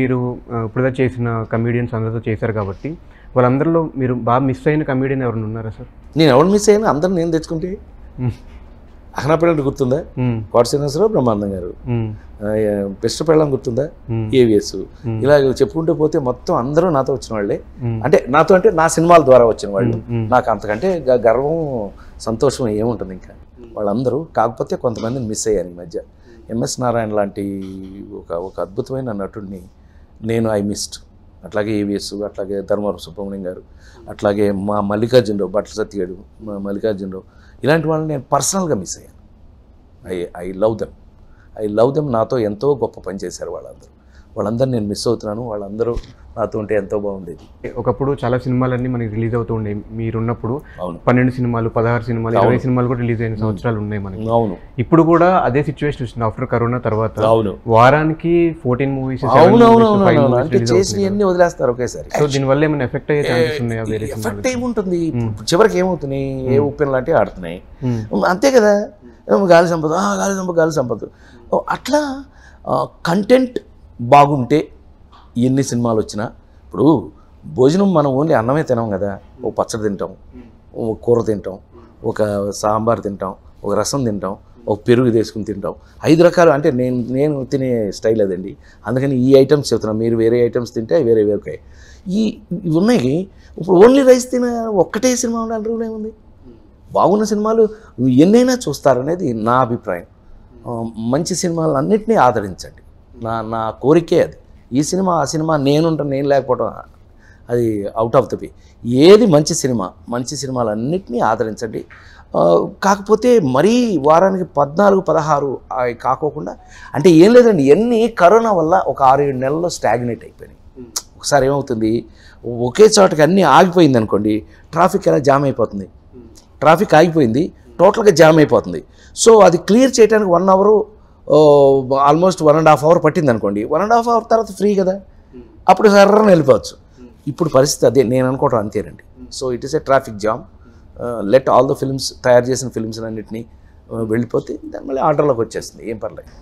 మీరు ఇప్పుడు చేసిన కమెడియన్స్ అందరితో చేశారు కాబట్టి వాళ్ళందరిలో మీరు బాగా మిస్ అయిన కమెడియన్ ఎవరైనా ఉన్నారా సార్ నేను ఎవరు మిస్ అయినా అందరిని నేను తెచ్చుకుంటే పిల్లలు గుర్తుందా కోట శ్రీనివాసరావు బ్రహ్మానందం గారు బెస్ట్ పెళ్ళం గుర్తుందా ఏవిఎస్ ఇలా చెప్పుకుంటూ పోతే మొత్తం అందరూ నాతో వచ్చిన వాళ్ళే అంటే నాతో అంటే నా సినిమాల ద్వారా వచ్చిన వాళ్ళు నాకు అంతకంటే గర్వం సంతోషం ఏముంటుంది ఇంకా వాళ్ళందరూ కాకపోతే కొంతమందిని మిస్ అయ్యాను ఈ మధ్య ఎంఎస్ నారాయణ లాంటి ఒక ఒక అద్భుతమైన నటుడిని నేను ఐ మిస్డ్ అట్లాగే ఈవీఎస్ e అట్లాగే ధర్మవరం సుబ్రహ్మణ్యం గారు అట్లాగే మా రావు బట్ల సత్యగాడు మా రావు ఇలాంటి వాళ్ళని నేను పర్సనల్గా మిస్ అయ్యాను I I love them I love them నాతో ఎంతో గొప్ప పని చేశారు వాళ్ళందరూ వాళ్ళందరూ నేను మిస్ అవుతున్నాను వాళ్ళందరూ నాతో ఉంటే ఎంతో బాగుండేది ఒకప్పుడు చాలా సినిమాలన్నీ మనకి రిలీజ్ అవుతూ ఉండే మీరున్నప్పుడు పన్నెండు సినిమాలు పదహారు సినిమాలు ఇరవై సినిమాలు కూడా రిలీజ్ అయిన సంవత్సరాలు ఉన్నాయి మనకి అవును ఇప్పుడు కూడా అదే సిచ్యువేషన్ వచ్చింది ఆఫ్టర్ కరోనా తర్వాత అవును వారానికి ఫోర్టీన్ మూవీస్ చేసినవన్నీ వదిలేస్తారు ఒకేసారి సో దీనివల్ల ఏమైనా ఎఫెక్ట్ అయ్యే ఛాన్సెస్ ఉన్నాయా వేరే ఎఫెక్ట్ ఏముంటుంది చివరికి ఏమవుతున్నాయి ఏ ఓపెన్ లాంటివి ఆడుతున్నాయి అంతే కదా గాలి సంపదు గాలి సంపదు గాలి సంపదు అట్లా కంటెంట్ బాగుంటే ఎన్ని సినిమాలు వచ్చినా ఇప్పుడు భోజనం మనం ఓన్లీ అన్నమే తినాం కదా ఓ పచ్చడి తింటాం ఓ కూర తింటాం ఒక సాంబార్ తింటాం ఒక రసం తింటాం ఒక పెరుగు తీసుకుని తింటాం ఐదు రకాలు అంటే నేను నేను తినే స్టైల్ అదండి అందుకని ఈ ఐటమ్స్ చెప్తున్నాను మీరు వేరే ఐటమ్స్ తింటే వేరే వేరే ఈ ఇవి ఉన్నాయి ఇప్పుడు ఓన్లీ రైస్ తిన ఒక్కటే సినిమా ఉండాలి రూల్ ఏముంది బాగున్న సినిమాలు ఎన్నైనా చూస్తారనేది నా అభిప్రాయం మంచి సినిమాలు అన్నింటినీ ఆదరించండి నా నా కోరికే అది ఈ సినిమా ఆ సినిమా ఉంటాను నేను లేకపోవడం అది అవుట్ ఆఫ్ ద వే ఏది మంచి సినిమా మంచి సినిమాలన్నింటినీ ఆదరించండి కాకపోతే మరీ వారానికి పద్నాలుగు పదహారు అవి కాకోకుండా అంటే ఏం లేదండి ఎన్ని కరోనా వల్ల ఒక ఆరు ఏడు నెలల్లో స్టాగ్నేట్ అయిపోయినాయి ఒకసారి ఏమవుతుంది ఒకే చోటకి అన్నీ ఆగిపోయింది అనుకోండి ట్రాఫిక్ ఎలా జామ్ అయిపోతుంది ట్రాఫిక్ hmm. ఆగిపోయింది టోటల్గా జామ్ అయిపోతుంది సో అది క్లియర్ చేయడానికి one hour almost one and half hour పట్టింది అనుకోండి వన్ అండ్ హాఫ్ అవర్ తర్వాత ఫ్రీ కదా అప్పుడు సర్రని వెళ్ళిపోవచ్చు ఇప్పుడు పరిస్థితి అదే నేను అనుకోవటం అంతేనండి so it is a traffic jam let all the films తయారు చేసిన ఫిల్మ్స్ అన్నింటినీ uh, వెళ్ళిపోతే దాని మళ్ళీ ఆర్డర్లోకి వచ్చేస్తుంది ఏం పర్లేదు